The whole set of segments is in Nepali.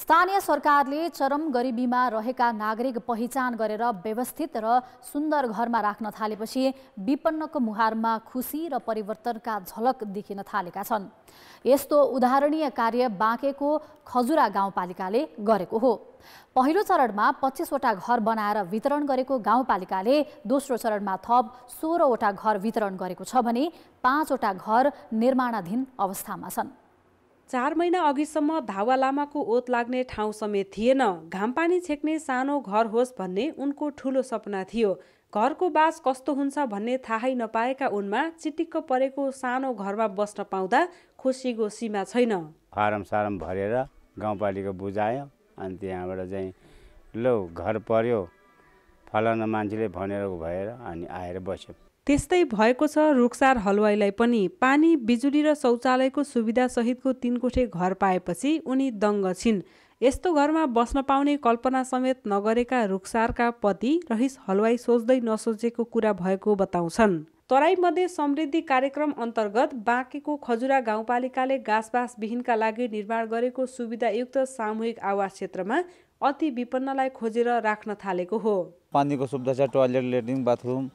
स्थानीय सरकारले चरम गरिबीमा रहेका नागरिक पहिचान गरेर व्यवस्थित र सुन्दर घरमा राख्न थालेपछि विपन्नको मुहारमा खुसी र परिवर्तनका झलक देखिन थालेका छन् यस्तो उदाहरणीय कार्य बाँकेको खजुरा गाउँपालिकाले गरेको हो पहिलो चरणमा पच्चिसवटा घर बनाएर वितरण गरेको गाउँपालिकाले दोस्रो चरणमा थप सोह्रवटा घर वितरण गरेको छ भने पाँचवटा घर निर्माणाधीन अवस्थामा छन् चार महिना अघिसम्म धावा लामाको ओत लाग्ने ठाउँ समेत थिएन घामपानी छेक्ने सानो घर होस् भन्ने उनको ठुलो सपना थियो घरको बास कस्तो हुन्छ भन्ने थाहै नपाएका उनमा चिटिक्क परेको सानो घरमा बस्न पाउँदा खुसीको सीमा छैन फारम सारम भरेर गाउँपालिका बुझायो अनि त्यहाँबाट चाहिँ लौ घर पर्यो फलाना मान्छेले भनेर भएर अनि आएर बस्यो त्यस्तै भएको छ रुखसार हलवाईलाई पनि पानी बिजुली र शौचालयको सुविधासहितको तिन कोठे घर पाएपछि उनी दङ्ग छिन् यस्तो घरमा बस्न पाउने कल्पना समेत नगरेका रुखसारका पति रहिस हलवाई सोच्दै नसोचेको कुरा भएको बताउँछन् तराईमध्ये समृद्धि कार्यक्रम अन्तर्गत बाँकेको खजुरा गाउँपालिकाले घाँसबासविहीनका लागि निर्माण गरेको सुविधायुक्त सामूहिक आवास क्षेत्रमा अति विपन्नलाई खोजेर राख्न थालेको हो पानीको सुविधा छ टोयलेट लेट्रिन बाथरुम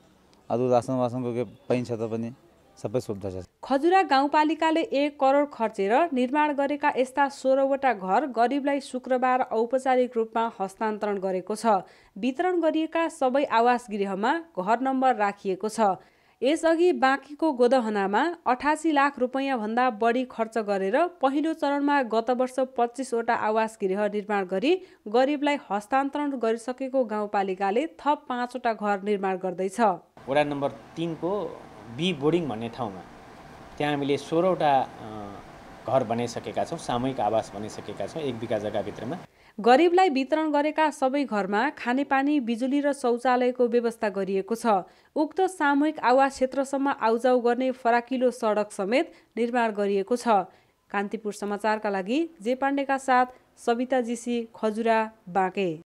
अरू वासनको के पाइन्छ त पनि सबै सुविधा छ खजुरा गाउँपालिकाले एक करोड खर्चेर निर्माण गरेका यस्ता सोह्रवटा घर गरिबलाई शुक्रबार औपचारिक रूपमा हस्तान्तरण गरेको छ वितरण गरिएका सबै आवास गृहमा घर नम्बर राखिएको छ यसअघि बाँकीको गोदहनामा अठासी लाख रुपियाँभन्दा बढी खर्च गरेर पहिलो चरणमा गत वर्ष पच्चिसवटा आवास गृह निर्माण गरी गरिबलाई हस्तान्तरण गरिसकेको गाउँपालिकाले थप पाँचवटा घर निर्माण गर्दैछ वडा नम्बर तिनको बी बोर्डिङ भन्ने ठाउँमा त्यहाँ हामीले सोह्रवटा घर बनाइसकेका छौँ सामूहिक आवास बनाइसकेका छौँ एक बिघा जग्गाभित्रमा गरिबलाई वितरण गरेका सबै घरमा खानेपानी बिजुली र शौचालयको व्यवस्था गरिएको छ उक्त सामूहिक आवास क्षेत्रसम्म आउजाउ गर्ने फराकिलो सडक समेत निर्माण गरिएको छ कान्तिपुर समाचारका लागि जे पाण्डेका साथ सविता जीसी खजुरा बाँके